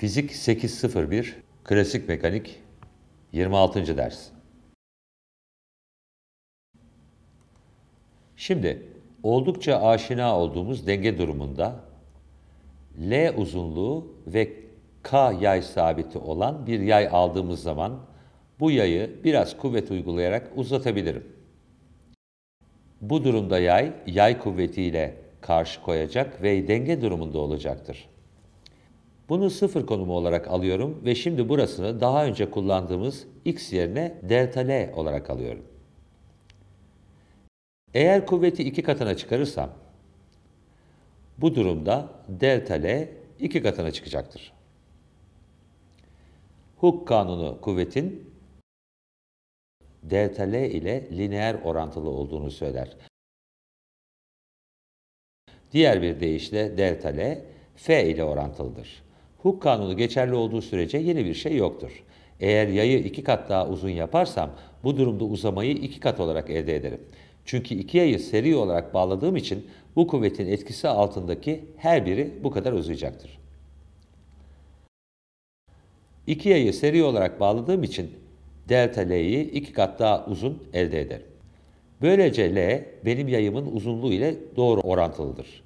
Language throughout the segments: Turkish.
Fizik 801, Klasik Mekanik 26. ders. Şimdi oldukça aşina olduğumuz denge durumunda L uzunluğu ve K yay sabiti olan bir yay aldığımız zaman bu yayı biraz kuvvet uygulayarak uzatabilirim. Bu durumda yay, yay kuvvetiyle karşı koyacak ve denge durumunda olacaktır. Bunu sıfır konumu olarak alıyorum ve şimdi burasını daha önce kullandığımız x yerine delta L olarak alıyorum. Eğer kuvveti iki katına çıkarırsam, bu durumda delta L iki katına çıkacaktır. Hooke kanunu kuvvetin delta L ile lineer orantılı olduğunu söyler. Diğer bir deyişle delta L, F ile orantılıdır hukuk kanunu geçerli olduğu sürece yeni bir şey yoktur. Eğer yayı iki kat daha uzun yaparsam bu durumda uzamayı iki kat olarak elde ederim. Çünkü iki yayı seri olarak bağladığım için bu kuvvetin etkisi altındaki her biri bu kadar uzayacaktır. İki yayı seri olarak bağladığım için delta L'yi iki kat daha uzun elde ederim. Böylece L benim yayımın uzunluğu ile doğru orantılıdır.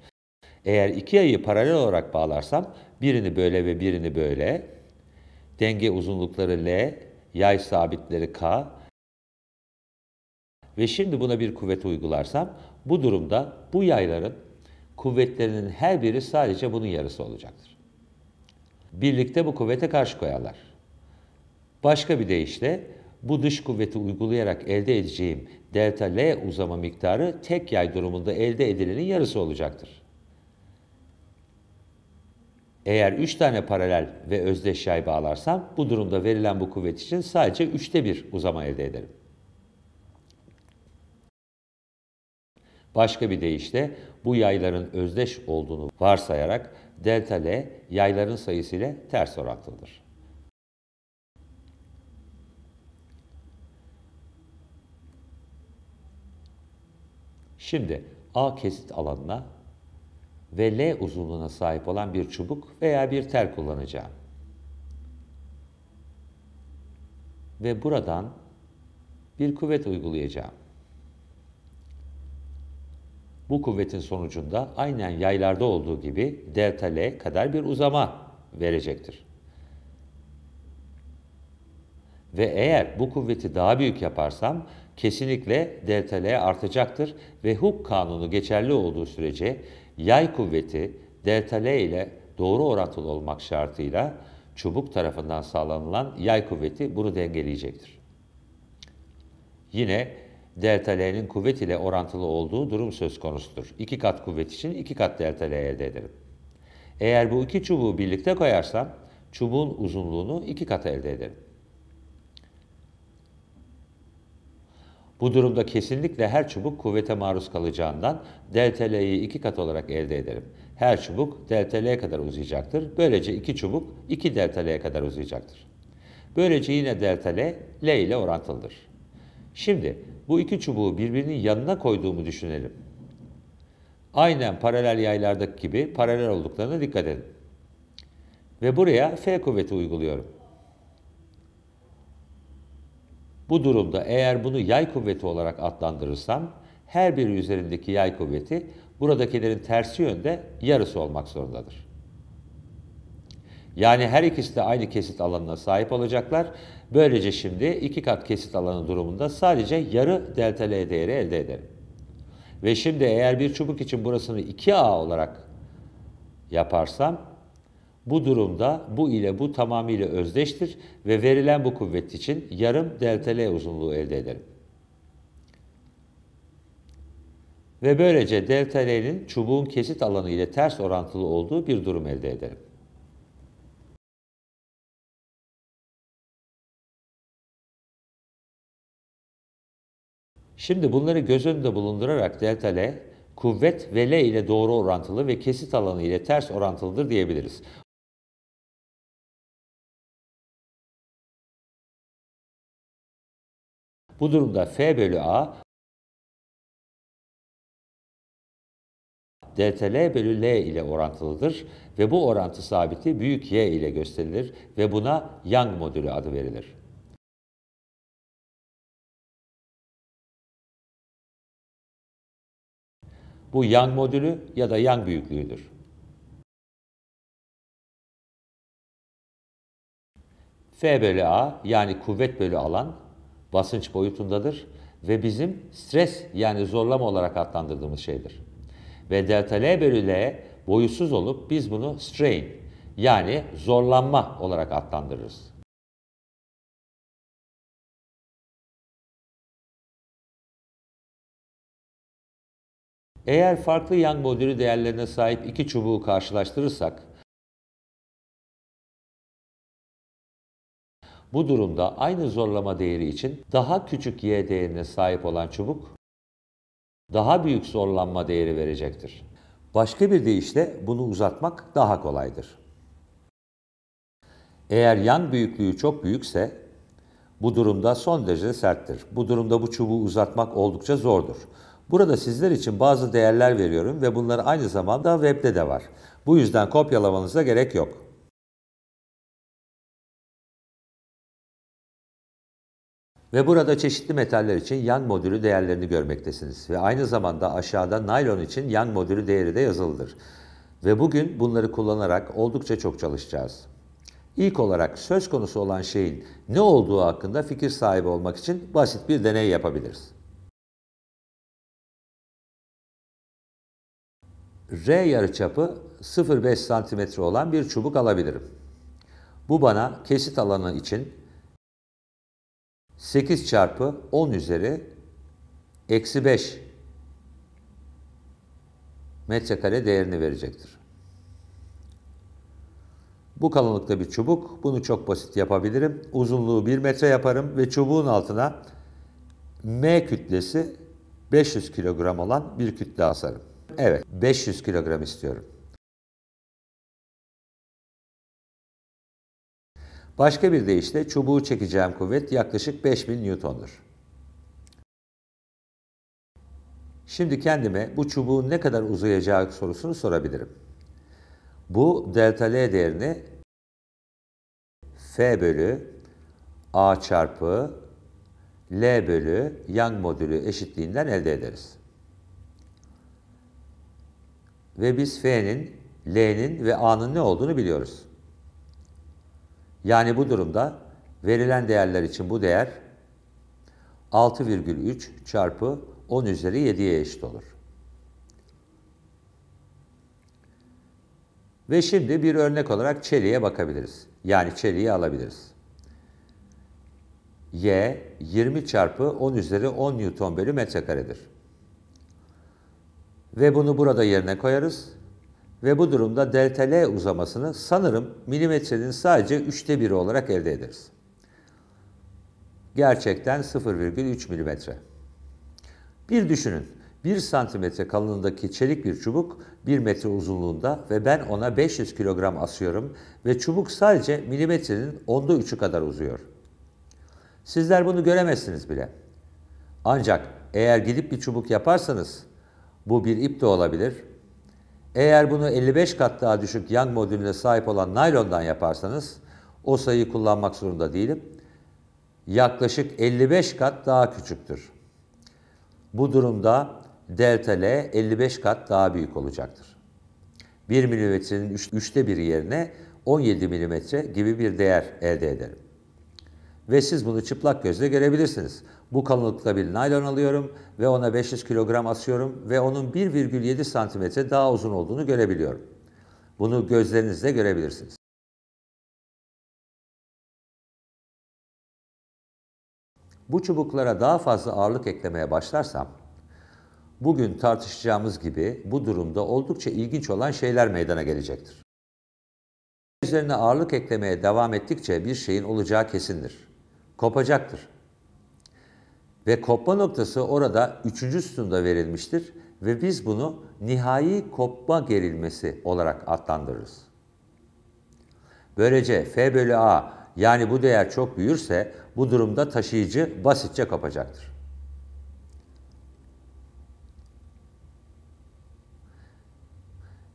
Eğer iki yayı paralel olarak bağlarsam birini böyle ve birini böyle. Denge uzunlukları L, yay sabitleri K. Ve şimdi buna bir kuvvet uygularsam bu durumda bu yayların kuvvetlerinin her biri sadece bunun yarısı olacaktır. Birlikte bu kuvvete karşı koyarlar. Başka bir deyişle bu dış kuvveti uygulayarak elde edeceğim delta L uzama miktarı tek yay durumunda elde edilenin yarısı olacaktır. Eğer 3 tane paralel ve özdeş yay bağlarsam bu durumda verilen bu kuvvet için sadece 3'te 1 uzama elde ederim. Başka bir deyişle bu yayların özdeş olduğunu varsayarak delta L yayların sayısı ile ters orantılıdır. Şimdi A kesit alanına ve L uzunluğuna sahip olan bir çubuk veya bir tel kullanacağım. Ve buradan bir kuvvet uygulayacağım. Bu kuvvetin sonucunda aynen yaylarda olduğu gibi delta L kadar bir uzama verecektir. Ve eğer bu kuvveti daha büyük yaparsam kesinlikle delta L artacaktır ve Hooke kanunu geçerli olduğu sürece yay kuvveti deltale ile doğru orantılı olmak şartıyla çubuk tarafından sağlanılan yay kuvveti bunu dengeleyecektir. Yine delta L'nin kuvvet ile orantılı olduğu durum söz konusudur. İki kat kuvvet için iki kat delta L elde ederim. Eğer bu iki çubuğu birlikte koyarsam çubuğun uzunluğunu iki kat elde ederim. Bu durumda kesinlikle her çubuk kuvvete maruz kalacağından DTL'yi iki kat olarak elde ederim. Her çubuk DTL'ye kadar uzayacaktır. Böylece iki çubuk 2 DTL'ye kadar uzayacaktır. Böylece yine DTL L ile orantılıdır. Şimdi bu iki çubuğu birbirinin yanına koyduğumu düşünelim. Aynen paralel yaylardaki gibi paralel olduklarına dikkat edin. Ve buraya F kuvveti uyguluyorum. Bu durumda eğer bunu yay kuvveti olarak adlandırırsam her biri üzerindeki yay kuvveti buradakilerin tersi yönde yarısı olmak zorundadır. Yani her ikisi de aynı kesit alanına sahip olacaklar. Böylece şimdi iki kat kesit alanı durumunda sadece yarı delta L değeri elde ederim. Ve şimdi eğer bir çubuk için burasını 2A olarak yaparsam bu durumda bu ile bu tamamıyla özdeştir ve verilen bu kuvvet için yarım delta L uzunluğu elde ederim Ve böylece delta L'nin çubuğun kesit alanı ile ters orantılı olduğu bir durum elde ederim. Şimdi bunları göz önünde bulundurarak delta L, kuvvet ve L ile doğru orantılı ve kesit alanı ile ters orantılıdır diyebiliriz. Bu durumda F bölü A DTL bölü L ile orantılıdır ve bu orantı sabiti büyük Y ile gösterilir ve buna Young modülü adı verilir. Bu Young modülü ya da Young büyüklüğüdür. F bölü A yani kuvvet bölü alan basınç boyutundadır ve bizim stres yani zorlama olarak adlandırdığımız şeydir. Ve delta L bölü L boyutsuz olup biz bunu strain yani zorlanma olarak adlandırırız. Eğer farklı Young modülü değerlerine sahip iki çubuğu karşılaştırırsak Bu durumda aynı zorlama değeri için daha küçük y değerine sahip olan çubuk daha büyük zorlanma değeri verecektir. Başka bir deyişle bunu uzatmak daha kolaydır. Eğer yan büyüklüğü çok büyükse bu durumda son derece serttir. Bu durumda bu çubuğu uzatmak oldukça zordur. Burada sizler için bazı değerler veriyorum ve bunlar aynı zamanda webde de var. Bu yüzden kopyalamanıza gerek yok. Ve burada çeşitli metaller için yan modülü değerlerini görmektesiniz. Ve aynı zamanda aşağıda naylon için yan modülü değeri de yazılıdır. Ve bugün bunları kullanarak oldukça çok çalışacağız. İlk olarak söz konusu olan şeyin ne olduğu hakkında fikir sahibi olmak için basit bir deney yapabiliriz. R yarıçapı 0,5 cm olan bir çubuk alabilirim. Bu bana kesit alanı için 8 çarpı 10 üzeri eksi 5 metrekare değerini verecektir. Bu kalınlıkta bir çubuk. Bunu çok basit yapabilirim. Uzunluğu 1 metre yaparım ve çubuğun altına M kütlesi 500 kilogram olan bir kütle asarım. Evet 500 kilogram istiyorum. Başka bir deyişle çubuğu çekeceğim kuvvet yaklaşık 5000 Newton'dur. Şimdi kendime bu çubuğun ne kadar uzayacağı sorusunu sorabilirim. Bu delta L değerini F bölü A çarpı L bölü Young modülü eşitliğinden elde ederiz. Ve biz F'nin, L'nin ve A'nın ne olduğunu biliyoruz. Yani bu durumda verilen değerler için bu değer 6,3 çarpı 10 üzeri 7'ye eşit olur. Ve şimdi bir örnek olarak çeliğe bakabiliriz. Yani çeliği alabiliriz. Y 20 çarpı 10 üzeri 10 Newton bölü metrekaredir. Ve bunu burada yerine koyarız ve bu durumda delta L uzamasını sanırım milimetrenin sadece üçte biri olarak elde ederiz. Gerçekten 0,3 milimetre. Bir düşünün, 1 santimetre kalınlığındaki çelik bir çubuk 1 metre uzunluğunda ve ben ona 500 kilogram asıyorum ve çubuk sadece milimetrenin onda üçü kadar uzuyor. Sizler bunu göremezsiniz bile. Ancak eğer gidip bir çubuk yaparsanız, bu bir ip de olabilir, eğer bunu 55 kat daha düşük yang modülüne sahip olan naylondan yaparsanız o sayıyı kullanmak zorunda değilim. Yaklaşık 55 kat daha küçüktür. Bu durumda delta L 55 kat daha büyük olacaktır. 1 milimetrenin üçte biri yerine 17 milimetre gibi bir değer elde ederim. Ve siz bunu çıplak gözle görebilirsiniz. Bu kalınlıkta bir naylon alıyorum ve ona 500 kilogram asıyorum ve onun 1,7 santimetre daha uzun olduğunu görebiliyorum. Bunu gözlerinizle görebilirsiniz. Bu çubuklara daha fazla ağırlık eklemeye başlarsam, bugün tartışacağımız gibi bu durumda oldukça ilginç olan şeyler meydana gelecektir. Üzerine ağırlık eklemeye devam ettikçe bir şeyin olacağı kesindir. Kopacaktır ve kopma noktası orada üçüncü sütunda verilmiştir ve biz bunu nihai kopma gerilmesi olarak adlandırırız. Böylece F bölü A yani bu değer çok büyürse bu durumda taşıyıcı basitçe kapacaktır.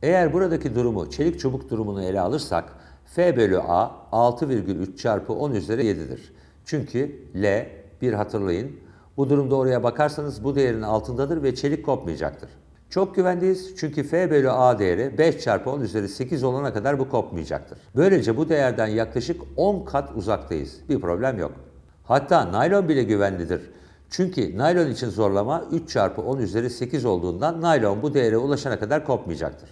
Eğer buradaki durumu çelik çubuk durumunu ele alırsak F bölü A 6,3 çarpı 10 üzeri 7'dir. Çünkü L bir hatırlayın bu durumda oraya bakarsanız bu değerin altındadır ve çelik kopmayacaktır. Çok güvendeyiz çünkü F bölü A değeri 5 çarpı 10 üzeri 8 olana kadar bu kopmayacaktır. Böylece bu değerden yaklaşık 10 kat uzaktayız. Bir problem yok. Hatta naylon bile güvenlidir. Çünkü naylon için zorlama 3 çarpı 10 üzeri 8 olduğundan naylon bu değere ulaşana kadar kopmayacaktır.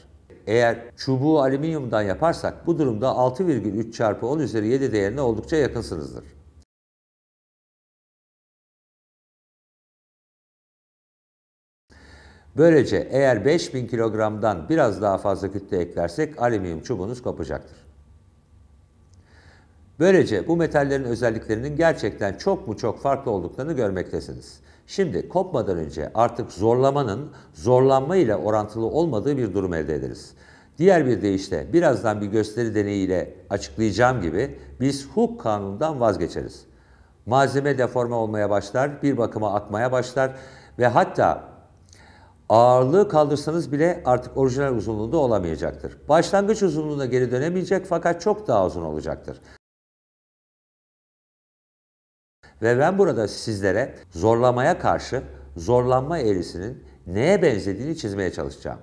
Eğer çubuğu alüminyumdan yaparsak bu durumda 6,3 çarpı 10 üzeri 7 değerine oldukça yakınsınızdır. Böylece eğer 5000 kilogramdan biraz daha fazla kütle eklersek alüminyum çubuğunuz kopacaktır. Böylece bu metallerin özelliklerinin gerçekten çok mu çok farklı olduklarını görmektesiniz. Şimdi kopmadan önce artık zorlamanın zorlanma ile orantılı olmadığı bir durum elde ederiz. Diğer bir deyişle birazdan bir gösteri deneyiyle açıklayacağım gibi biz hook kanunundan vazgeçeriz. Malzeme deforme olmaya başlar, bir bakıma akmaya başlar ve hatta ağırlığı kaldırsanız bile artık orijinal uzunluğunda olamayacaktır. Başlangıç uzunluğuna geri dönemeyecek fakat çok daha uzun olacaktır. Ve ben burada sizlere zorlamaya karşı zorlanma eğrisinin neye benzediğini çizmeye çalışacağım.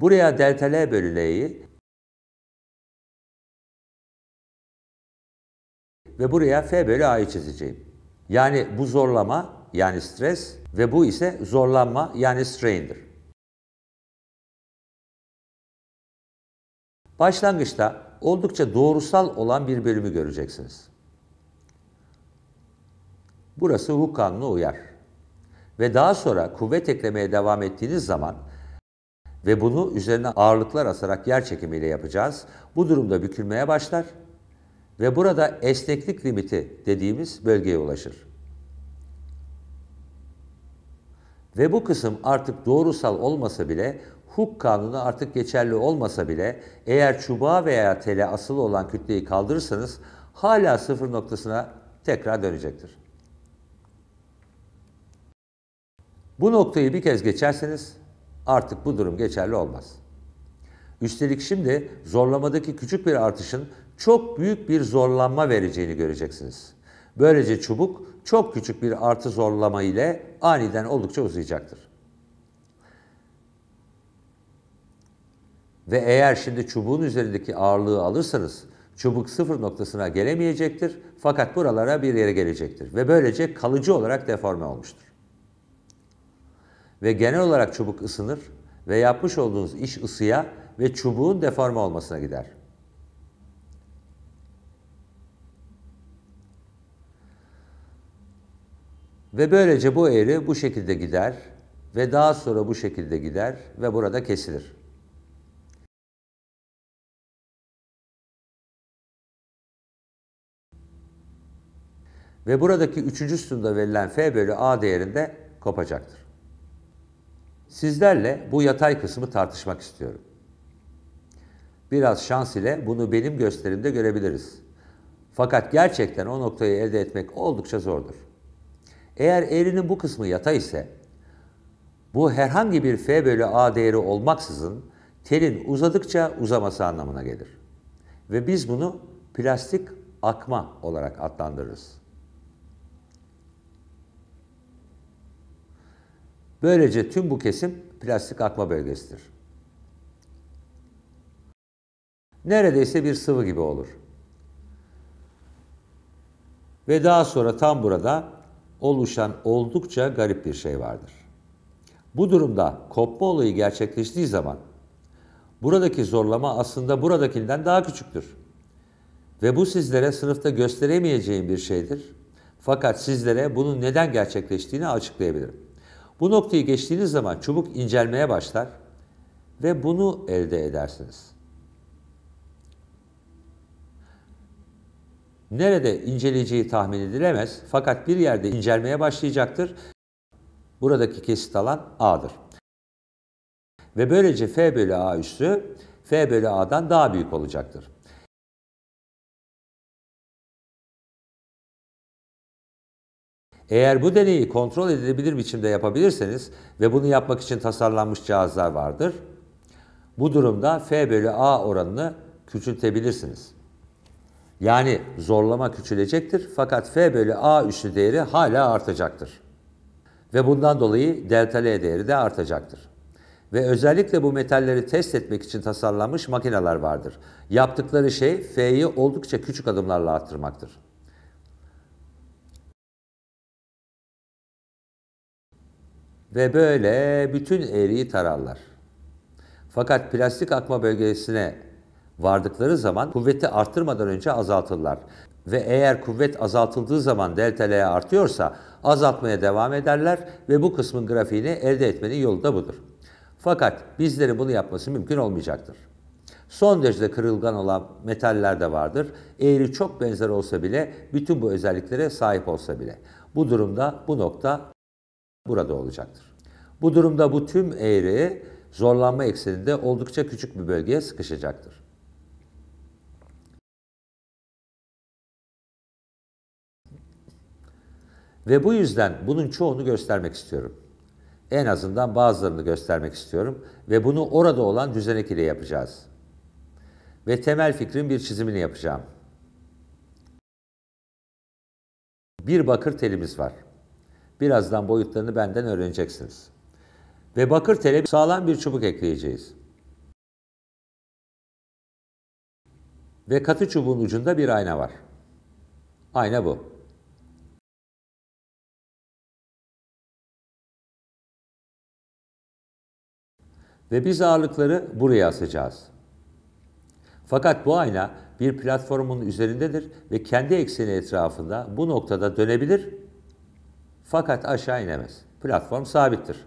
Buraya delta L bölü L'yi ve buraya F bölü A'yı çizeceğim. Yani bu zorlama yani stres ve bu ise zorlanma yani strain'dir. Başlangıçta oldukça doğrusal olan bir bölümü göreceksiniz. Burası hukuk kanununa uyar. Ve daha sonra kuvvet eklemeye devam ettiğiniz zaman ve bunu üzerine ağırlıklar asarak yer çekimiyle yapacağız. Bu durumda bükülmeye başlar ve burada esneklik limiti dediğimiz bölgeye ulaşır. Ve bu kısım artık doğrusal olmasa bile hukuk kanunu artık geçerli olmasa bile eğer çubuğa veya tele asılı olan kütleyi kaldırırsanız hala sıfır noktasına tekrar dönecektir. Bu noktayı bir kez geçerseniz artık bu durum geçerli olmaz. Üstelik şimdi zorlamadaki küçük bir artışın çok büyük bir zorlanma vereceğini göreceksiniz. Böylece çubuk çok küçük bir artı zorlama ile aniden oldukça uzayacaktır. Ve eğer şimdi çubuğun üzerindeki ağırlığı alırsanız çubuk sıfır noktasına gelemeyecektir fakat buralara bir yere gelecektir ve böylece kalıcı olarak deforme olmuştur. Ve genel olarak çubuk ısınır ve yapmış olduğunuz iş ısıya ve çubuğun deforme olmasına gider. Ve böylece bu eğri bu şekilde gider ve daha sonra bu şekilde gider ve burada kesilir. Ve buradaki üçüncü sütunda verilen F bölü A değerinde kopacaktır. Sizlerle bu yatay kısmı tartışmak istiyorum. Biraz şans ile bunu benim gösterimde görebiliriz. Fakat gerçekten o noktayı elde etmek oldukça zordur. Eğer eğrinin bu kısmı yatay ise bu herhangi bir F bölü A değeri olmaksızın telin uzadıkça uzaması anlamına gelir. Ve biz bunu plastik akma olarak adlandırırız. Böylece tüm bu kesim plastik akma bölgesidir. Neredeyse bir sıvı gibi olur. Ve daha sonra tam burada oluşan oldukça garip bir şey vardır. Bu durumda kopma olayı gerçekleştiği zaman buradaki zorlama aslında buradakinden daha küçüktür. Ve bu sizlere sınıfta gösteremeyeceğim bir şeydir. Fakat sizlere bunun neden gerçekleştiğini açıklayabilirim. Bu noktayı geçtiğiniz zaman çubuk incelmeye başlar ve bunu elde edersiniz.'' Nerede inceleyeceği tahmin edilemez fakat bir yerde incelmeye başlayacaktır. Buradaki kesit alan A'dır. Ve böylece F bölü A üssü F bölü A'dan daha büyük olacaktır. Eğer bu deneyi kontrol edilebilir biçimde yapabilirseniz ve bunu yapmak için tasarlanmış cihazlar vardır, bu durumda F bölü A oranını küçültebilirsiniz. Yani zorlama küçülecektir fakat f bölü a üssü değeri hala artacaktır. Ve bundan dolayı delta L değeri de artacaktır. Ve özellikle bu metalleri test etmek için tasarlanmış makineler vardır. Yaptıkları şey F'yi oldukça küçük adımlarla arttırmaktır. Ve böyle bütün eğriyi tararlar. Fakat plastik akma bölgesine vardıkları zaman kuvveti arttırmadan önce azaltırlar. Ve eğer kuvvet azaltıldığı zaman delta L artıyorsa azaltmaya devam ederler ve bu kısmın grafiğini elde etmenin yolu da budur. Fakat bizlerin bunu yapması mümkün olmayacaktır. Son derecede kırılgan olan metaller de vardır. Eğri çok benzer olsa bile bütün bu özelliklere sahip olsa bile. Bu durumda bu nokta burada olacaktır. Bu durumda bu tüm eğri zorlanma ekseninde oldukça küçük bir bölgeye sıkışacaktır. Ve bu yüzden bunun çoğunu göstermek istiyorum. En azından bazılarını göstermek istiyorum ve bunu orada olan düzenek ile yapacağız. Ve temel fikrin bir çizimini yapacağım. Bir bakır telimiz var. Birazdan boyutlarını benden öğreneceksiniz. Ve bakır tele sağlam bir çubuk ekleyeceğiz. Ve katı çubuğun ucunda bir ayna var. Ayna bu. Ve biz ağırlıkları buraya asacağız. Fakat bu ayna bir platformun üzerindedir ve kendi ekseni etrafında bu noktada dönebilir fakat aşağı inemez. Platform sabittir.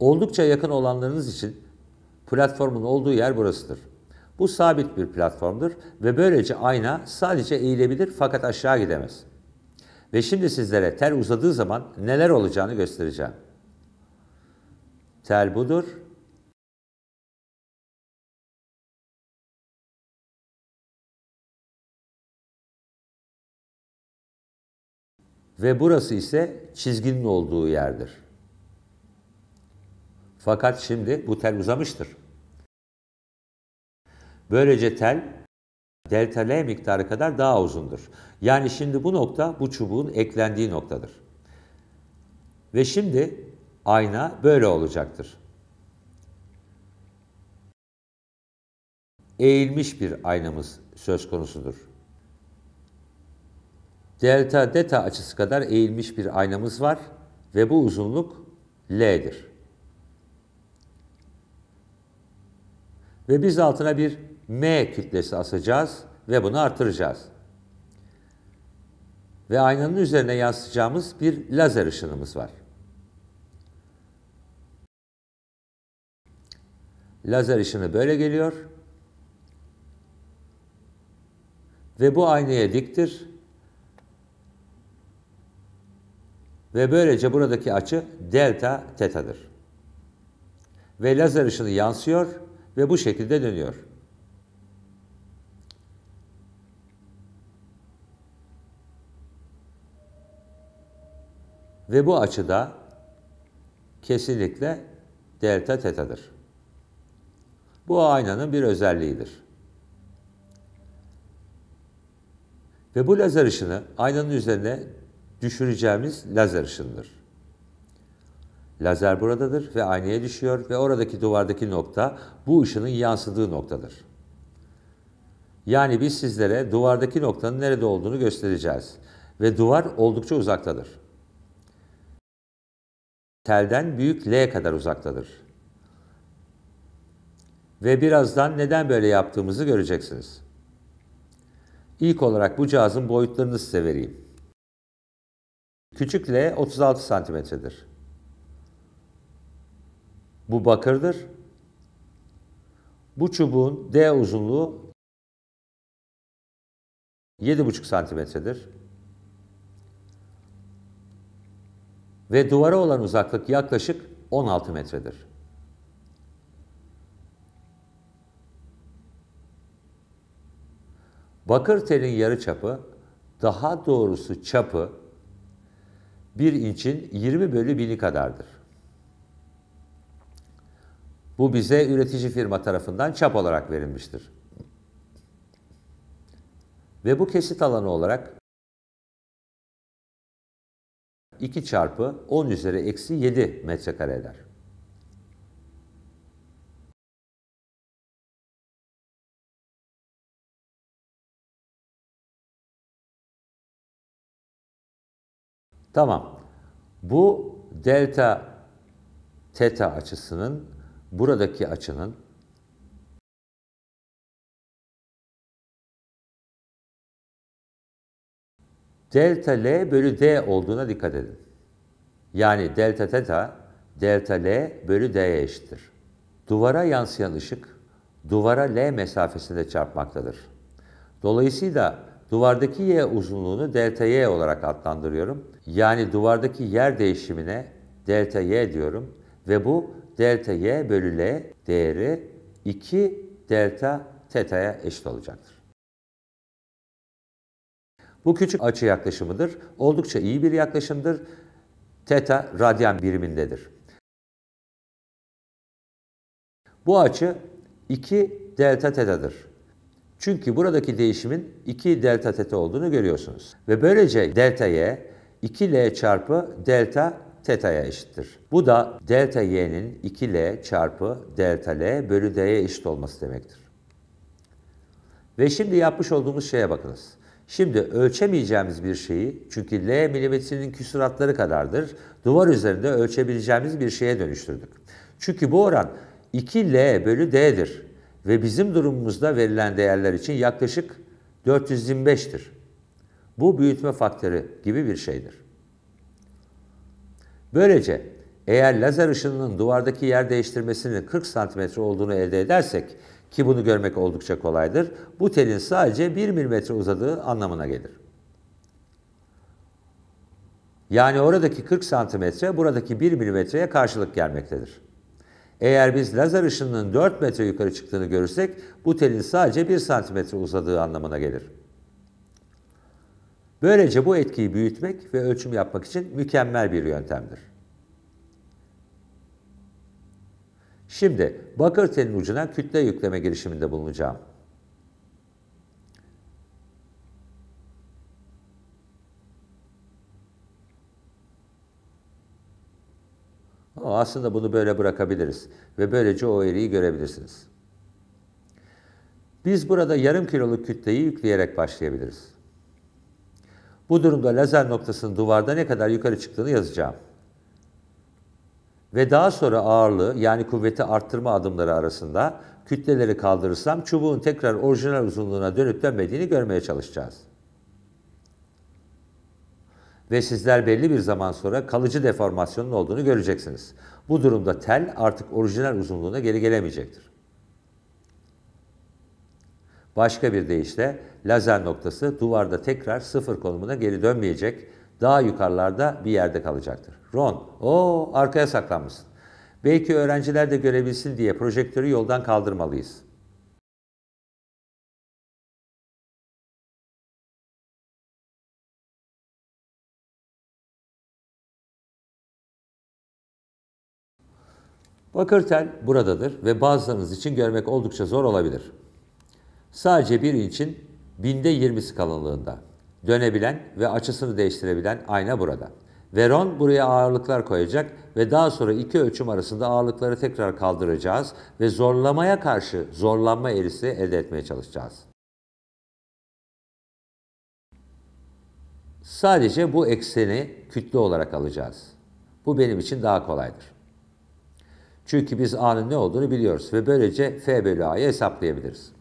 Oldukça yakın olanlarınız için platformun olduğu yer burasıdır. Bu sabit bir platformdur ve böylece ayna sadece eğilebilir fakat aşağı gidemez. Ve şimdi sizlere tel uzadığı zaman neler olacağını göstereceğim. Tel budur Ve burası ise çizginin olduğu yerdir. Fakat şimdi bu tel uzamıştır. Böylece tel delta L miktarı kadar daha uzundur. Yani şimdi bu nokta bu çubuğun eklendiği noktadır. Ve şimdi ayna böyle olacaktır. Eğilmiş bir aynamız söz konusudur delta delta açısı kadar eğilmiş bir aynamız var ve bu uzunluk L'dir. Ve biz altına bir M kütlesi asacağız ve bunu artıracağız. Ve aynanın üzerine yansıtacağımız bir lazer ışınımız var. Lazer ışını böyle geliyor. Ve bu aynaya diktir Ve böylece buradaki açı delta tetadır. Ve lazer ışını yansıyor ve bu şekilde dönüyor. Ve bu açı da kesinlikle delta tetadır. Bu aynanın bir özelliğidir. Ve bu lazer ışını aynanın üzerine düşüreceğimiz lazer ışındır. Lazer buradadır ve aynaya düşüyor ve oradaki duvardaki nokta bu ışının yansıdığı noktadır. Yani biz sizlere duvardaki noktanın nerede olduğunu göstereceğiz ve duvar oldukça uzaktadır. Telden büyük L kadar uzaktadır. Ve birazdan neden böyle yaptığımızı göreceksiniz. İlk olarak bu cihazın boyutlarını size vereyim. Küçük L 36 santimetredir. Bu bakırdır. Bu çubuğun D uzunluğu 7,5 santimetredir. Ve duvara olan uzaklık yaklaşık 16 metredir. Bakır telin yarı çapı, daha doğrusu çapı bir inçin 20 bölü 1'i kadardır. Bu bize üretici firma tarafından çap olarak verilmiştir. Ve bu kesit alanı olarak 2 çarpı 10 üzeri eksi 7 metrekare eder. Tamam. Bu delta teta açısının buradaki açının delta L bölü D olduğuna dikkat edin. Yani delta teta delta L bölü D'ye eşittir. Duvara yansıyan ışık duvara L mesafesinde çarpmaktadır. Dolayısıyla duvardaki Y uzunluğunu delta Y olarak adlandırıyorum. Yani duvardaki yer değişimine delta y diyorum ve bu delta y bölü l değeri 2 delta teta'ya eşit olacaktır. Bu küçük açı yaklaşımıdır. Oldukça iyi bir yaklaşımdır. Teta radyan birimindedir. Bu açı 2 delta teta'dır. Çünkü buradaki değişimin 2 delta teta olduğunu görüyorsunuz. Ve böylece delta y 2L çarpı delta teta'ya eşittir. Bu da delta y'nin 2L çarpı delta L bölü D'ye eşit olması demektir. Ve şimdi yapmış olduğumuz şeye bakınız. Şimdi ölçemeyeceğimiz bir şeyi, çünkü L milimetresinin küsuratları kadardır, duvar üzerinde ölçebileceğimiz bir şeye dönüştürdük. Çünkü bu oran 2L bölü D'dir ve bizim durumumuzda verilen değerler için yaklaşık 425'tir. Bu büyütme faktörü gibi bir şeydir. Böylece eğer lazer ışınının duvardaki yer değiştirmesinin 40 cm olduğunu elde edersek ki bunu görmek oldukça kolaydır, bu telin sadece 1 mm uzadığı anlamına gelir. Yani oradaki 40 cm buradaki 1 mm'ye karşılık gelmektedir. Eğer biz lazer ışınının 4 metre yukarı çıktığını görürsek bu telin sadece 1 cm uzadığı anlamına gelir. Böylece bu etkiyi büyütmek ve ölçüm yapmak için mükemmel bir yöntemdir. Şimdi bakır telin ucuna kütle yükleme girişiminde bulunacağım. aslında bunu böyle bırakabiliriz ve böylece o eriği görebilirsiniz. Biz burada yarım kiloluk kütleyi yükleyerek başlayabiliriz. Bu durumda lazer noktasının duvarda ne kadar yukarı çıktığını yazacağım. Ve daha sonra ağırlığı yani kuvveti arttırma adımları arasında kütleleri kaldırırsam çubuğun tekrar orijinal uzunluğuna dönüp dönmediğini görmeye çalışacağız. Ve sizler belli bir zaman sonra kalıcı deformasyonun olduğunu göreceksiniz. Bu durumda tel artık orijinal uzunluğuna geri gelemeyecektir. Başka bir deyişle lazer noktası duvarda tekrar sıfır konumuna geri dönmeyecek, daha yukarılarda bir yerde kalacaktır. Ron, o arkaya saklanmışsın. Belki öğrenciler de görebilsin diye projektörü yoldan kaldırmalıyız. Bakır tel buradadır ve bazılarınız için görmek oldukça zor olabilir. Sadece bir için binde 20'si kalınlığında. Dönebilen ve açısını değiştirebilen ayna burada. Veron buraya ağırlıklar koyacak ve daha sonra iki ölçüm arasında ağırlıkları tekrar kaldıracağız ve zorlamaya karşı zorlanma eğrisi elde etmeye çalışacağız. Sadece bu ekseni kütle olarak alacağız. Bu benim için daha kolaydır. Çünkü biz A'nın ne olduğunu biliyoruz ve böylece F bölü A'yı hesaplayabiliriz.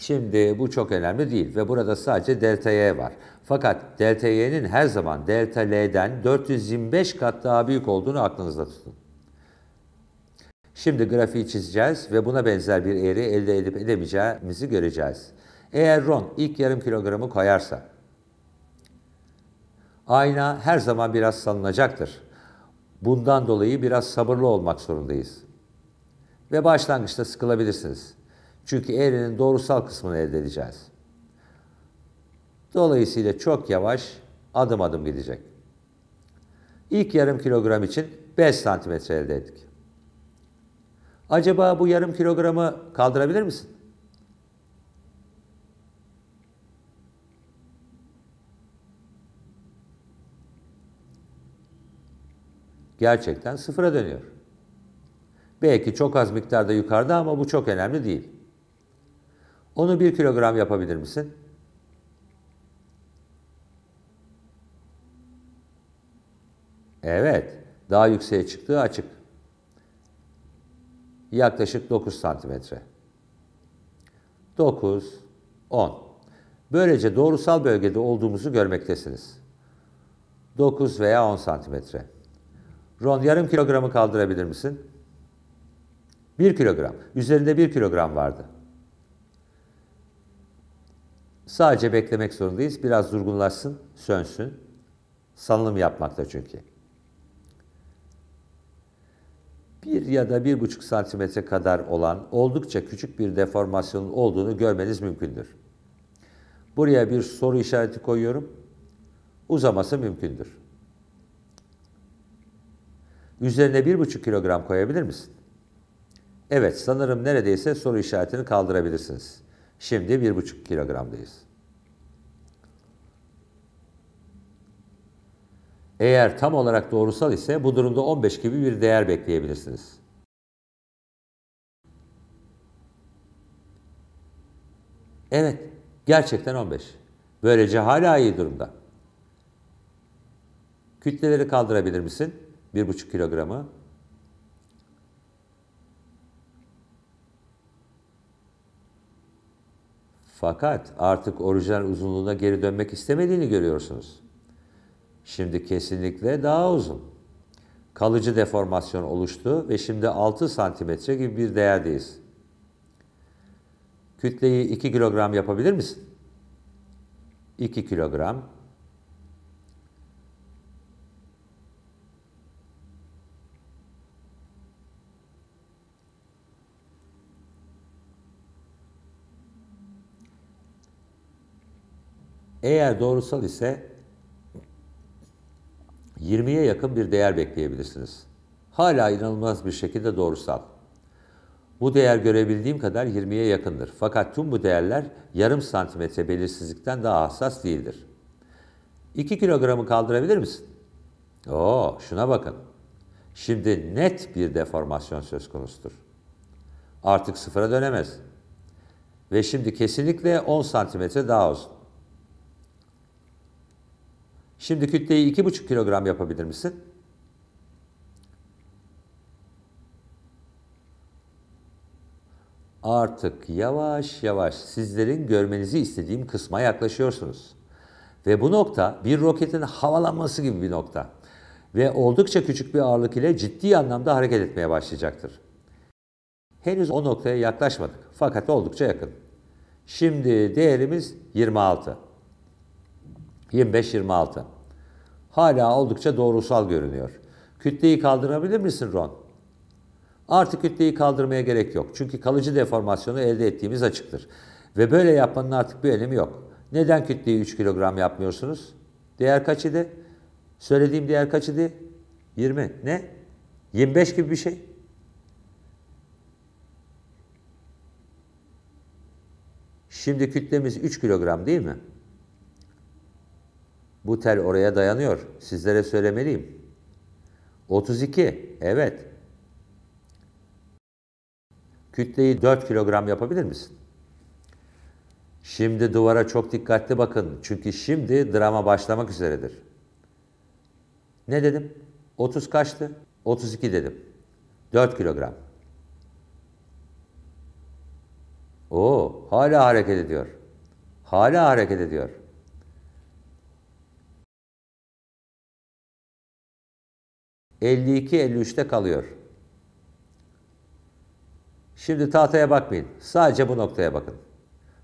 Şimdi bu çok önemli değil ve burada sadece delta y var. Fakat delta y'nin her zaman delta l'den 425 kat daha büyük olduğunu aklınızda tutun. Şimdi grafiği çizeceğiz ve buna benzer bir eğri elde edip edemeyeceğimizi göreceğiz. Eğer Ron ilk yarım kilogramı koyarsa, ayna her zaman biraz salınacaktır. Bundan dolayı biraz sabırlı olmak zorundayız. Ve başlangıçta sıkılabilirsiniz. Çünkü eğrinin doğrusal kısmını elde edeceğiz. Dolayısıyla çok yavaş adım adım gidecek. İlk yarım kilogram için 5 santimetre elde ettik. Acaba bu yarım kilogramı kaldırabilir misin? Gerçekten sıfıra dönüyor. Belki çok az miktarda yukarıda ama bu çok önemli değil. Onu bir kilogram yapabilir misin? Evet, daha yükseğe çıktığı açık. Yaklaşık 9 santimetre. 9, 10. Böylece doğrusal bölgede olduğumuzu görmektesiniz. 9 veya 10 santimetre. Ron yarım kilogramı kaldırabilir misin? 1 kilogram. Üzerinde 1 kilogram vardı. Sadece beklemek zorundayız. Biraz durgunlaşsın, sönsün. Salınım yapmakta çünkü. Bir ya da bir buçuk santimetre kadar olan oldukça küçük bir deformasyonun olduğunu görmeniz mümkündür. Buraya bir soru işareti koyuyorum. Uzaması mümkündür. Üzerine bir buçuk kilogram koyabilir misin? Evet, sanırım neredeyse soru işaretini kaldırabilirsiniz. Şimdi 1,5 kilogramdayız. Eğer tam olarak doğrusal ise bu durumda 15 gibi bir değer bekleyebilirsiniz. Evet, gerçekten 15. Böylece hala iyi durumda. Kütleleri kaldırabilir misin? 1,5 kilogramı Fakat artık orijinal uzunluğuna geri dönmek istemediğini görüyorsunuz. Şimdi kesinlikle daha uzun. Kalıcı deformasyon oluştu ve şimdi 6 santimetre gibi bir değerdeyiz. Kütleyi 2 kilogram yapabilir misin? 2 kilogram Eğer doğrusal ise 20'ye yakın bir değer bekleyebilirsiniz. Hala inanılmaz bir şekilde doğrusal. Bu değer görebildiğim kadar 20'ye yakındır. Fakat tüm bu değerler yarım santimetre belirsizlikten daha hassas değildir. 2 kilogramı kaldırabilir misin? Oo, şuna bakın. Şimdi net bir deformasyon söz konusudur. Artık sıfıra dönemez. Ve şimdi kesinlikle 10 santimetre daha uzun. Şimdi kütleyi iki buçuk kilogram yapabilir misin? Artık yavaş yavaş sizlerin görmenizi istediğim kısma yaklaşıyorsunuz. Ve bu nokta bir roketin havalanması gibi bir nokta. Ve oldukça küçük bir ağırlık ile ciddi anlamda hareket etmeye başlayacaktır. Henüz o noktaya yaklaşmadık fakat oldukça yakın. Şimdi değerimiz 26. 25-26. Hala oldukça doğrusal görünüyor. Kütleyi kaldırabilir misin Ron? Artık kütleyi kaldırmaya gerek yok. Çünkü kalıcı deformasyonu elde ettiğimiz açıktır. Ve böyle yapmanın artık bir önemi yok. Neden kütleyi 3 kilogram yapmıyorsunuz? Değer kaç idi? Söylediğim değer kaç idi? 20. Ne? 25 gibi bir şey. Şimdi kütlemiz 3 kilogram değil mi? Bu tel oraya dayanıyor. Sizlere söylemeliyim. 32. Evet. Kütleyi 4 kilogram yapabilir misin? Şimdi duvara çok dikkatli bakın. Çünkü şimdi drama başlamak üzeredir. Ne dedim? 30 kaçtı? 32 dedim. 4 kilogram. Oo, hala hareket ediyor. Hala hareket ediyor. 52-53'te kalıyor. Şimdi tahtaya bakmayın. Sadece bu noktaya bakın.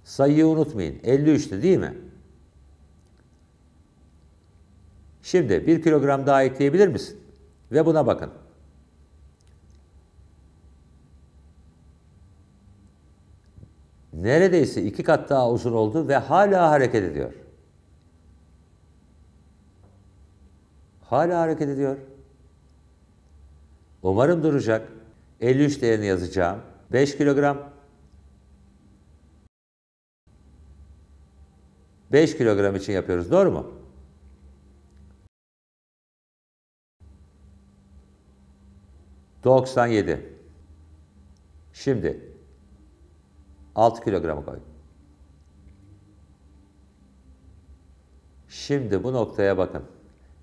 Sayıyı unutmayın. 53'tü değil mi? Şimdi bir kilogram daha ekleyebilir misin? Ve buna bakın. Neredeyse iki kat daha uzun oldu ve hala hareket ediyor. Hala hareket ediyor. Umarım duracak. 53 değerini yazacağım. 5 kilogram. 5 kilogram için yapıyoruz. Doğru mu? Doksan yedi. Şimdi 6 kilogramı koy. Şimdi bu noktaya bakın.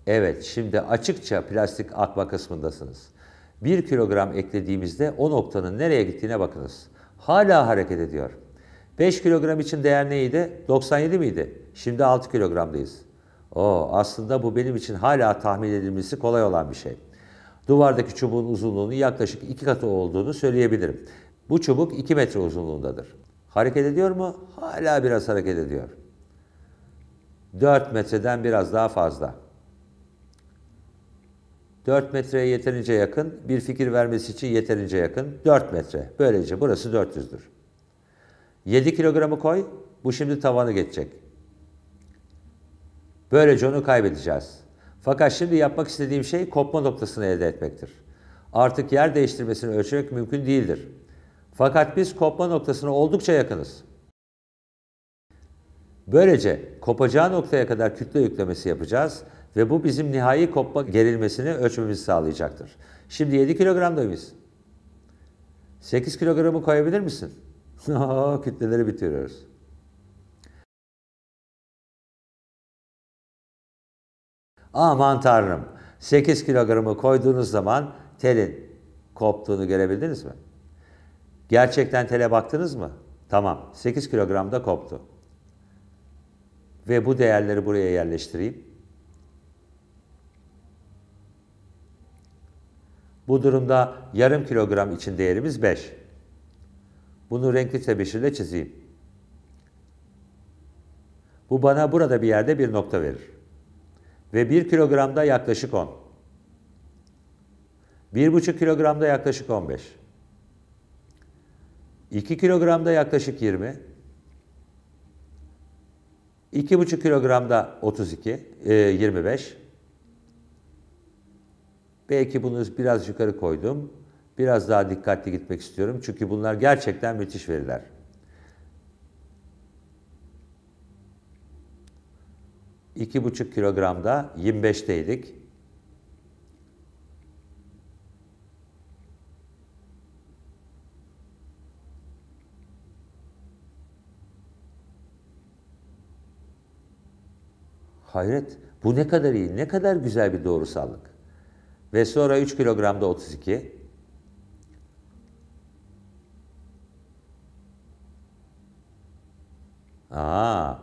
Evet, şimdi açıkça plastik akma kısmındasınız. 1 kilogram eklediğimizde o noktanın nereye gittiğine bakınız. Hala hareket ediyor. 5 kilogram için değer neydi? 97 miydi? Şimdi 6 kilogramdayız. Oo, aslında bu benim için hala tahmin edilmesi kolay olan bir şey. Duvardaki çubuğun uzunluğunun yaklaşık 2 katı olduğunu söyleyebilirim. Bu çubuk 2 metre uzunluğundadır. Hareket ediyor mu? Hala biraz hareket ediyor. 4 metreden biraz daha fazla. 4 metreye yeterince yakın, bir fikir vermesi için yeterince yakın 4 metre. Böylece burası 400'dür. 7 kilogramı koy, bu şimdi tavanı geçecek. Böylece onu kaybedeceğiz. Fakat şimdi yapmak istediğim şey kopma noktasını elde etmektir. Artık yer değiştirmesini ölçmek mümkün değildir. Fakat biz kopma noktasına oldukça yakınız. Böylece kopacağı noktaya kadar kütle yüklemesi yapacağız ve bu bizim nihai kopma gerilmesini ölçmemizi sağlayacaktır. Şimdi 7 kilogram da biz. 8 kilogramı koyabilir misin? Kütleleri bitiriyoruz. Aman tanrım 8 kilogramı koyduğunuz zaman telin koptuğunu görebildiniz mi? Gerçekten tele baktınız mı? Tamam 8 kilogramda koptu. Ve bu değerleri buraya yerleştireyim. Bu durumda yarım kilogram için değerimiz 5. Bunu renkli tebeşirle çizeyim. Bu bana burada bir yerde bir nokta verir. Ve 1 kilogramda yaklaşık 10. 1,5 kilogramda yaklaşık 15. 2 kilogramda yaklaşık 20. 2,5 kilogramda 32, e, 25. Belki bunu biraz yukarı koydum. Biraz daha dikkatli gitmek istiyorum. Çünkü bunlar gerçekten müthiş veriler. İki buçuk kilogramda 25'teydik. Hayret. Bu ne kadar iyi, ne kadar güzel bir doğrusallık. Ve sonra 3 kilogramda 32. Aa,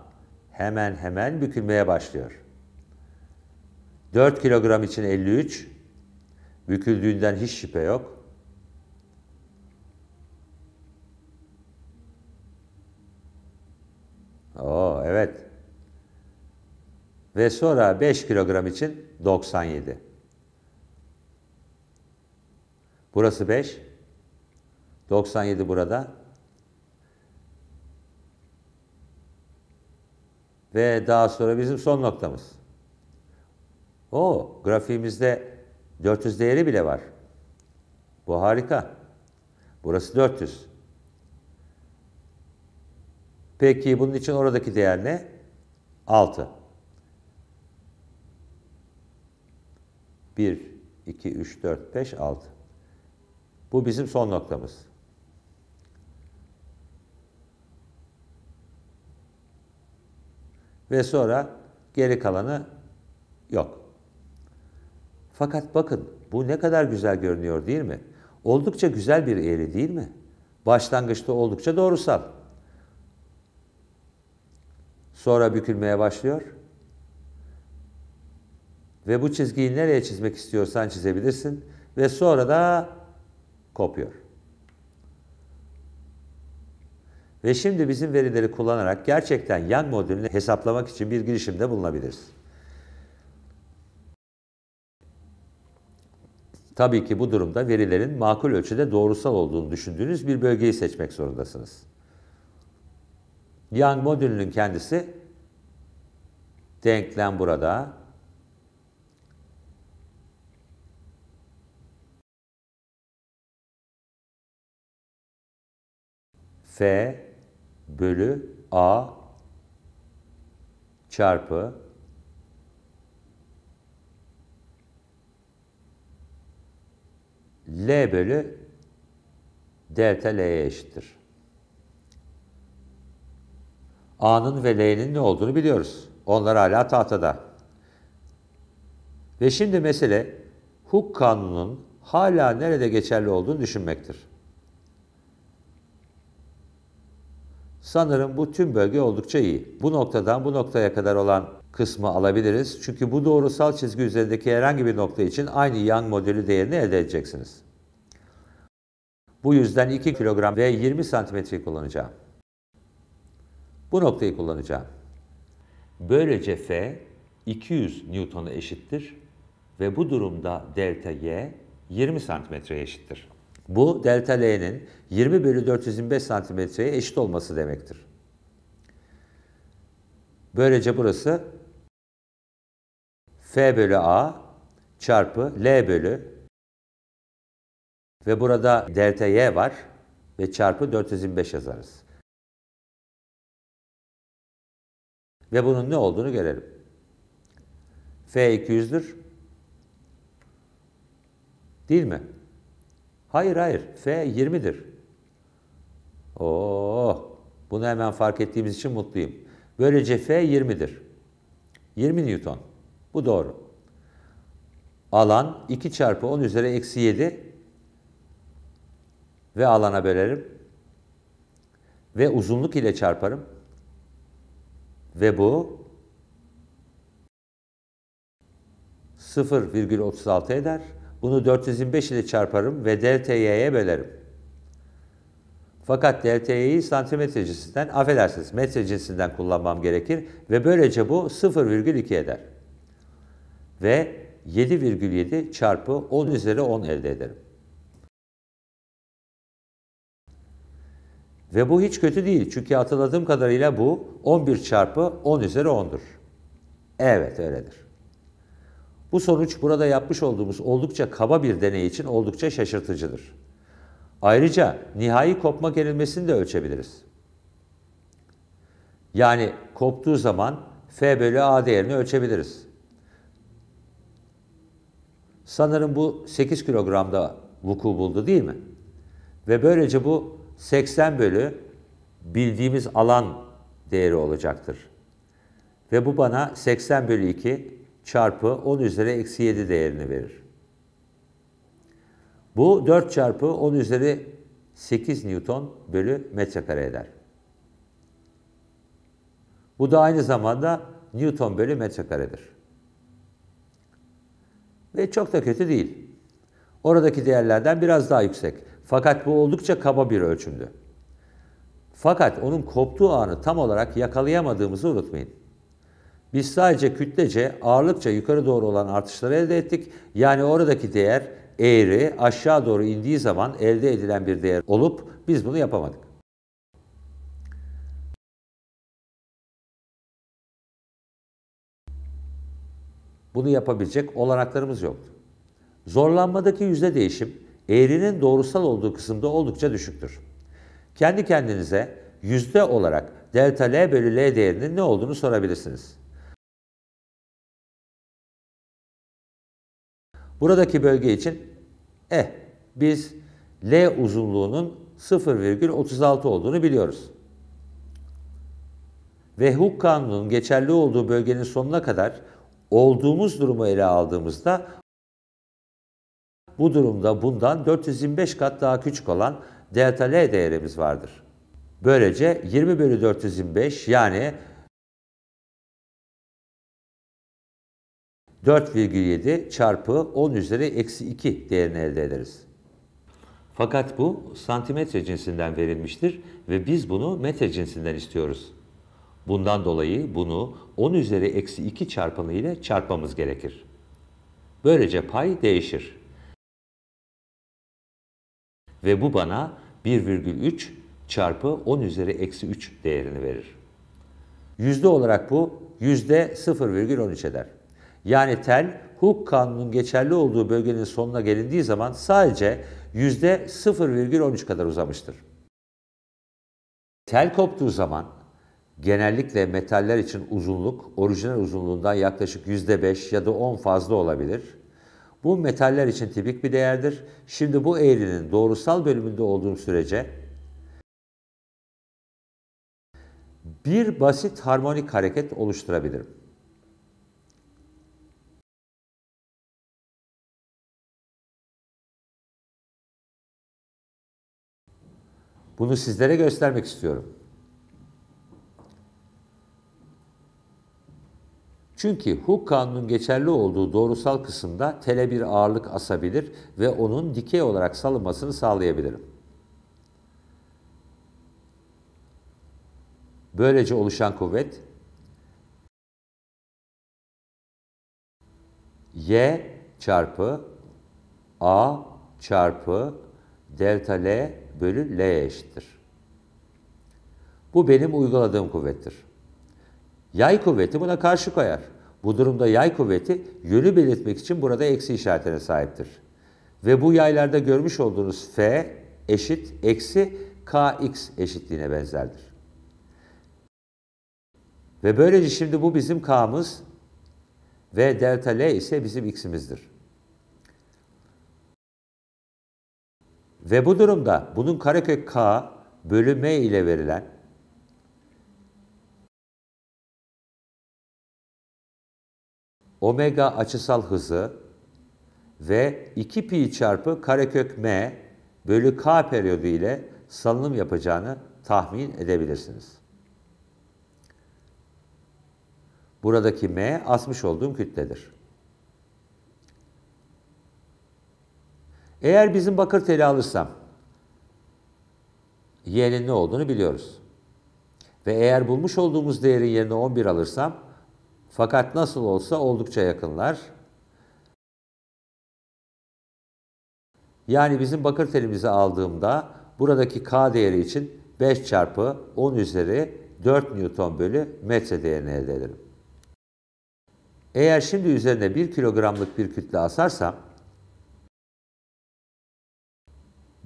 hemen hemen bükülmeye başlıyor. 4 kilogram için 53. Büküldüğünden hiç şüphe yok. Oo evet. Ve sonra 5 kilogram için 97. Burası 5. 97 burada. Ve daha sonra bizim son noktamız. O grafiğimizde 400 değeri bile var. Bu harika. Burası 400. Peki bunun için oradaki değer ne? 6. 1, 2, 3, 4, 5, 6. Bu bizim son noktamız. Ve sonra geri kalanı yok. Fakat bakın bu ne kadar güzel görünüyor değil mi? Oldukça güzel bir eğri değil mi? Başlangıçta oldukça doğrusal. Sonra bükülmeye başlıyor. Ve bu çizgiyi nereye çizmek istiyorsan çizebilirsin. Ve sonra da kopuyor. Ve şimdi bizim verileri kullanarak gerçekten yan modülünü hesaplamak için bir girişimde bulunabiliriz. Tabii ki bu durumda verilerin makul ölçüde doğrusal olduğunu düşündüğünüz bir bölgeyi seçmek zorundasınız. Young modülünün kendisi denklem burada, F bölü A çarpı L bölü delta L'ye eşittir. A'nın ve L'nin ne olduğunu biliyoruz. Onlar hala tahtada. Ve şimdi mesele hukuk kanunun hala nerede geçerli olduğunu düşünmektir. Sanırım bu tüm bölge oldukça iyi. Bu noktadan bu noktaya kadar olan kısmı alabiliriz. Çünkü bu doğrusal çizgi üzerindeki herhangi bir nokta için aynı Young modülü değerini elde edeceksiniz. Bu yüzden 2 kilogram ve 20 santimetreyi kullanacağım. Bu noktayı kullanacağım. Böylece F 200 Newton'a eşittir ve bu durumda delta Y 20 santimetreye eşittir. Bu delta L'nin 20 bölü 425 santimetreye eşit olması demektir. Böylece burası F bölü A çarpı L bölü ve burada delta Y var ve çarpı 425 yazarız. Ve bunun ne olduğunu görelim. F 200'dür. Değil mi? Hayır hayır F 20'dir. Oo, bunu hemen fark ettiğimiz için mutluyum. Böylece F 20'dir. 20 Newton. Bu doğru. Alan 2 çarpı 10 üzeri eksi 7 ve alana bölerim. Ve uzunluk ile çarparım. Ve bu 0,36 eder. Bunu 425 ile çarparım ve delta y'ye bölerim. Fakat delta y'yi santimetre cinsinden, affedersiniz metre cinsinden kullanmam gerekir ve böylece bu 0,2 eder. Ve 7,7 çarpı 10 üzeri 10 elde ederim. Ve bu hiç kötü değil çünkü hatırladığım kadarıyla bu 11 çarpı 10 üzeri 10'dur. Evet öyledir. Bu sonuç burada yapmış olduğumuz oldukça kaba bir deney için oldukça şaşırtıcıdır. Ayrıca nihai kopma gerilmesini de ölçebiliriz. Yani koptuğu zaman F bölü A değerini ölçebiliriz. Sanırım bu 8 kilogramda vuku buldu değil mi? Ve böylece bu 80 bölü bildiğimiz alan değeri olacaktır. Ve bu bana 80 bölü 2 çarpı 10 üzeri eksi 7 değerini verir. Bu 4 çarpı 10 üzeri 8 Newton bölü metrekare eder. Bu da aynı zamanda Newton bölü metrekaredir. Ve çok da kötü değil. Oradaki değerlerden biraz daha yüksek. Fakat bu oldukça kaba bir ölçümdü. Fakat onun koptuğu anı tam olarak yakalayamadığımızı unutmayın. Biz sadece kütlece ağırlıkça yukarı doğru olan artışları elde ettik. Yani oradaki değer eğri aşağı doğru indiği zaman elde edilen bir değer olup biz bunu yapamadık. Bunu yapabilecek olanaklarımız yoktu. Zorlanmadaki yüzde değişim eğrinin doğrusal olduğu kısımda oldukça düşüktür. Kendi kendinize yüzde olarak delta L bölü L değerinin ne olduğunu sorabilirsiniz. Buradaki bölge için eh biz L uzunluğunun 0,36 olduğunu biliyoruz. Ve hukuk kanunun geçerli olduğu bölgenin sonuna kadar olduğumuz durumu ele aldığımızda bu durumda bundan 425 kat daha küçük olan delta L değerimiz vardır. Böylece 20 bölü 425 yani 4,7 çarpı 10 üzeri eksi 2 değerini elde ederiz. Fakat bu santimetre cinsinden verilmiştir ve biz bunu metre cinsinden istiyoruz. Bundan dolayı bunu 10 üzeri eksi 2 çarpanı ile çarpmamız gerekir. Böylece pay değişir. Ve bu bana 1,3 çarpı 10 üzeri eksi 3 değerini verir. Yüzde olarak bu yüzde 0,13 eder. Yani tel hukuk kanunun geçerli olduğu bölgenin sonuna gelindiği zaman sadece %0,13 kadar uzamıştır. Tel koptuğu zaman genellikle metaller için uzunluk orijinal uzunluğundan yaklaşık %5 ya da 10 fazla olabilir. Bu metaller için tipik bir değerdir. Şimdi bu eğrinin doğrusal bölümünde olduğum sürece bir basit harmonik hareket oluşturabilirim. Bunu sizlere göstermek istiyorum. Çünkü hukuk kanunun geçerli olduğu doğrusal kısımda tele bir ağırlık asabilir ve onun dikey olarak salınmasını sağlayabilirim. Böylece oluşan kuvvet Y çarpı A çarpı delta L bölü L eşittir. Bu benim uyguladığım kuvvettir. Yay kuvveti buna karşı koyar. Bu durumda yay kuvveti yönü belirtmek için burada eksi işaretine sahiptir. Ve bu yaylarda görmüş olduğunuz F eşit eksi Kx eşitliğine benzerdir. Ve böylece şimdi bu bizim K'mız ve delta L ise bizim X'imizdir. Ve bu durumda bunun karekök K bölü M ile verilen omega açısal hızı ve 2 pi çarpı karekök m bölü k periyodu ile salınım yapacağını tahmin edebilirsiniz. Buradaki m asmış olduğum kütledir. Eğer bizim bakır teli alırsam y'nin ne olduğunu biliyoruz. Ve eğer bulmuş olduğumuz değerin yerine 11 alırsam fakat nasıl olsa oldukça yakınlar. Yani bizim bakır telimizi aldığımda buradaki K değeri için 5 çarpı 10 üzeri 4 Newton bölü metre değerini elde ederim. Eğer şimdi üzerine 1 kilogramlık bir kütle asarsam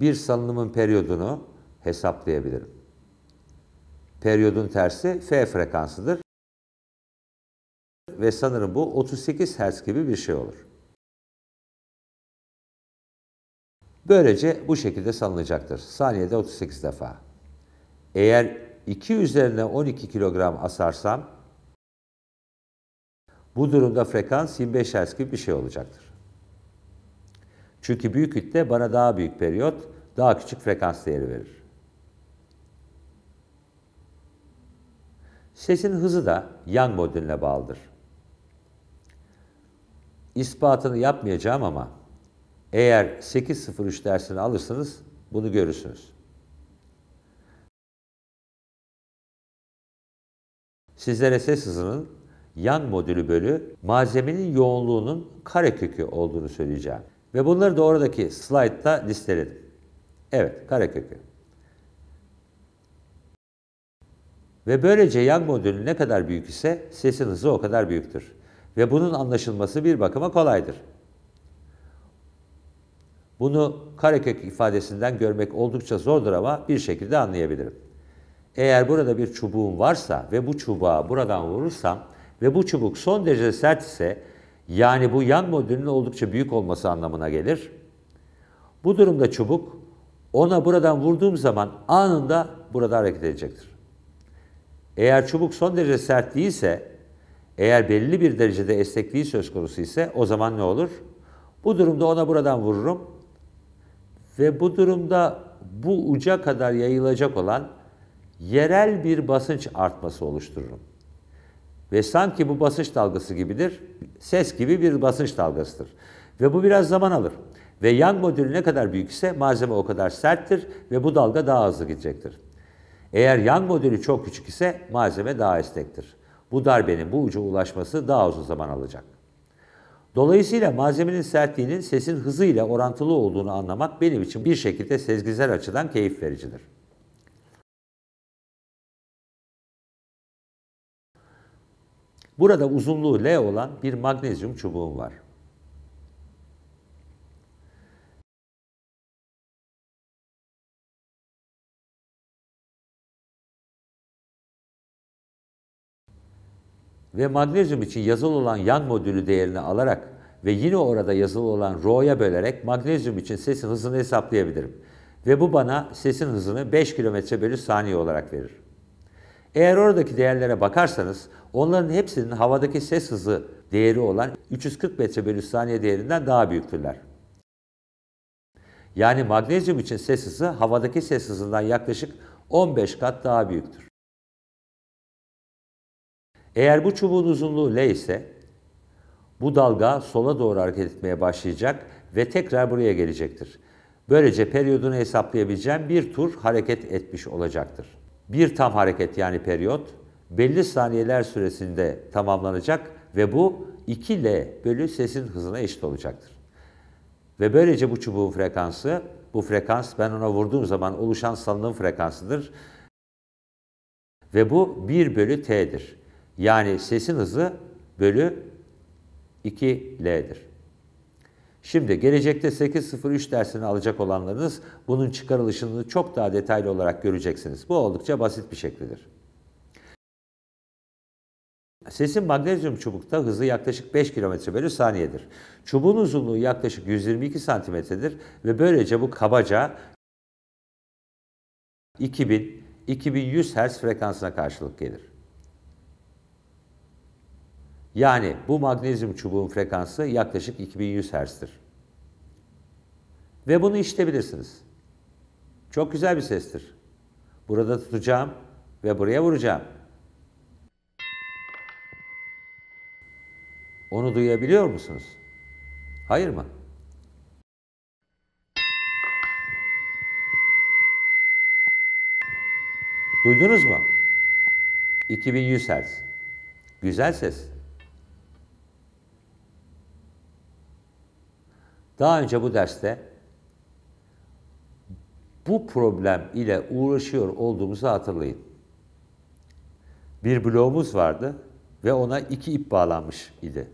bir salınımın periyodunu hesaplayabilirim. Periyodun tersi F frekansıdır. Ve sanırım bu 38 Hz gibi bir şey olur. Böylece bu şekilde salınacaktır. Saniyede 38 defa. Eğer 2 üzerine 12 kilogram asarsam bu durumda frekans 25 Hz gibi bir şey olacaktır. Çünkü büyük kütle bana daha büyük periyot, daha küçük frekans değeri verir. Sesin hızı da Young modülüne bağlıdır. İspatını yapmayacağım ama eğer 8.03 dersini alırsanız bunu görürsünüz. Sizlere ses hızının yan modülü bölü malzemenin yoğunluğunun karekökü olduğunu söyleyeceğim. Ve bunları da oradaki slaytta listeledim. Evet, karekökü. Ve böylece yang modülü ne kadar büyük ise sesin hızı o kadar büyüktür. Ve bunun anlaşılması bir bakıma kolaydır. Bunu karekök ifadesinden görmek oldukça zordur ama bir şekilde anlayabilirim. Eğer burada bir çubuğum varsa ve bu çubuğa buradan vurursam ve bu çubuk son derece sert ise yani bu yan modülün oldukça büyük olması anlamına gelir. Bu durumda çubuk ona buradan vurduğum zaman anında burada hareket edecektir. Eğer çubuk son derece sert değilse, eğer belli bir derecede esnekliği söz konusu ise o zaman ne olur? Bu durumda ona buradan vururum ve bu durumda bu uca kadar yayılacak olan yerel bir basınç artması oluştururum. Ve sanki bu basınç dalgası gibidir. Ses gibi bir basınç dalgasıdır. Ve bu biraz zaman alır. Ve yan modülü ne kadar büyükse malzeme o kadar serttir ve bu dalga daha hızlı gidecektir. Eğer yan modülü çok küçük ise malzeme daha esnektir. Bu darbenin bu uca ulaşması daha uzun zaman alacak. Dolayısıyla malzemenin sertliğinin sesin hızıyla orantılı olduğunu anlamak benim için bir şekilde sezgisel açıdan keyif vericidir. Burada uzunluğu L olan bir magnezyum çubuğum var. Ve magnezyum için yazılı olan yang modülü değerini alarak ve yine orada yazılı olan rho'ya bölerek magnezyum için sesin hızını hesaplayabilirim. Ve bu bana sesin hızını 5 km bölü saniye olarak verir. Eğer oradaki değerlere bakarsanız Onların hepsinin havadaki ses hızı değeri olan 340 metre bölü saniye değerinden daha büyüktürler. Yani magnezyum için ses hızı havadaki ses hızından yaklaşık 15 kat daha büyüktür. Eğer bu çubuğun uzunluğu L ise bu dalga sola doğru hareket etmeye başlayacak ve tekrar buraya gelecektir. Böylece periyodunu hesaplayabileceğim bir tur hareket etmiş olacaktır. Bir tam hareket yani periyot belli saniyeler süresinde tamamlanacak ve bu 2 L bölü sesin hızına eşit olacaktır. Ve böylece bu çubuğun frekansı, bu frekans ben ona vurduğum zaman oluşan salınım frekansıdır. Ve bu 1 bölü T'dir. Yani sesin hızı bölü 2 L'dir. Şimdi gelecekte 8.03 dersini alacak olanlarınız bunun çıkarılışını çok daha detaylı olarak göreceksiniz. Bu oldukça basit bir şeklidir. Sesin magnezyum çubukta hızı yaklaşık 5 km bölü saniyedir. Çubuğun uzunluğu yaklaşık 122 santimetredir ve böylece bu kabaca 2000-2100 Hz frekansına karşılık gelir. Yani bu magnezyum çubuğun frekansı yaklaşık 2100 Hz'tir. Ve bunu işitebilirsiniz. Çok güzel bir sestir. Burada tutacağım ve buraya vuracağım. Onu duyabiliyor musunuz? Hayır mı? Duydunuz mu? 2100 Hz. Güzel ses. Daha önce bu derste bu problem ile uğraşıyor olduğumuzu hatırlayın. Bir bloğumuz vardı ve ona iki ip bağlanmış idi.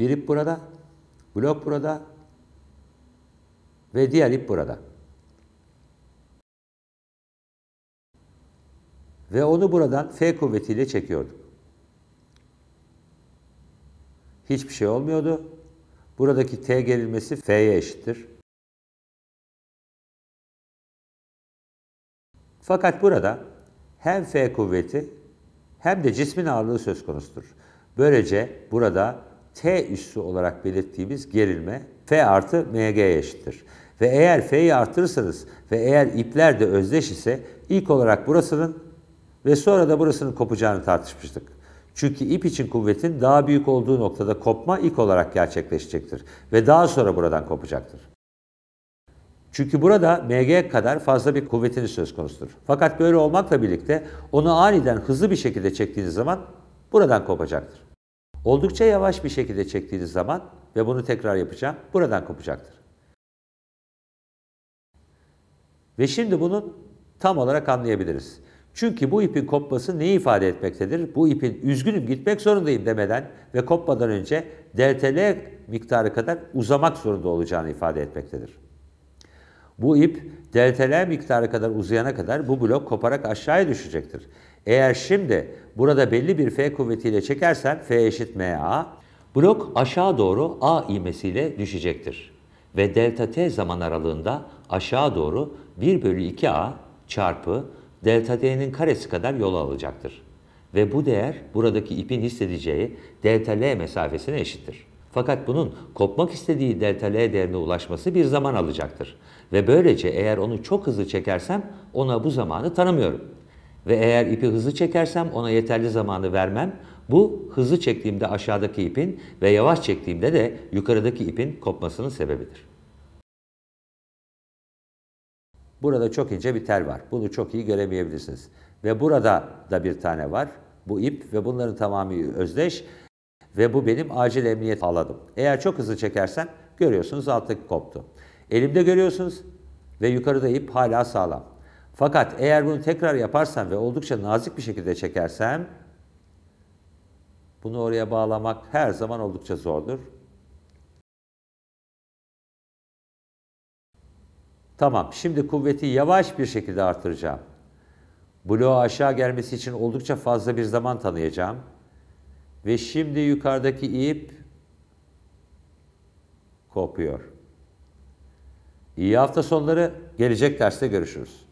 Bir ip burada, blok burada ve diğer ip burada. Ve onu buradan F kuvvetiyle çekiyordum. Hiçbir şey olmuyordu. Buradaki T gerilmesi F'ye eşittir. Fakat burada hem F kuvveti hem de cismin ağırlığı söz konusudur. Böylece burada T üssü olarak belirttiğimiz gerilme F artı MG'ye eşittir. Ve eğer F'yi artırırsanız ve eğer ipler de özdeş ise ilk olarak burasının ve sonra da burasının kopacağını tartışmıştık. Çünkü ip için kuvvetin daha büyük olduğu noktada kopma ilk olarak gerçekleşecektir ve daha sonra buradan kopacaktır. Çünkü burada MG kadar fazla bir kuvvetiniz söz konusudur. Fakat böyle olmakla birlikte onu aniden hızlı bir şekilde çektiğiniz zaman buradan kopacaktır. Oldukça yavaş bir şekilde çektiğiniz zaman ve bunu tekrar yapacağım, buradan kopacaktır. Ve şimdi bunun tam olarak anlayabiliriz. Çünkü bu ipin kopması neyi ifade etmektedir? Bu ipin üzgünüm gitmek zorundayım demeden ve kopmadan önce DTL miktarı kadar uzamak zorunda olacağını ifade etmektedir. Bu ip delteler miktarı kadar uzayana kadar bu blok koparak aşağıya düşecektir. Eğer şimdi burada belli bir F kuvvetiyle çekersen F eşit MA, blok aşağı doğru A ivmesiyle düşecektir. Ve delta T zaman aralığında aşağı doğru 1 bölü 2A çarpı delta D'nin karesi kadar yol alacaktır. Ve bu değer buradaki ipin hissedeceği delta L mesafesine eşittir. Fakat bunun kopmak istediği delta L değerine ulaşması bir zaman alacaktır. Ve böylece eğer onu çok hızlı çekersem ona bu zamanı tanımıyorum. Ve eğer ipi hızlı çekersem ona yeterli zamanı vermem. Bu hızlı çektiğimde aşağıdaki ipin ve yavaş çektiğimde de yukarıdaki ipin kopmasının sebebidir. Burada çok ince bir tel var. Bunu çok iyi göremeyebilirsiniz. Ve burada da bir tane var. Bu ip ve bunların tamamı özdeş. Ve bu benim acil emniyet aladım. Eğer çok hızlı çekersen görüyorsunuz alttaki koptu. Elimde görüyorsunuz ve yukarıda ip hala sağlam. Fakat eğer bunu tekrar yaparsam ve oldukça nazik bir şekilde çekersem bunu oraya bağlamak her zaman oldukça zordur. Tamam, şimdi kuvveti yavaş bir şekilde artıracağım. Bloğa aşağı gelmesi için oldukça fazla bir zaman tanıyacağım. Ve şimdi yukarıdaki ip kopuyor. İyi hafta sonları. Gelecek derste görüşürüz.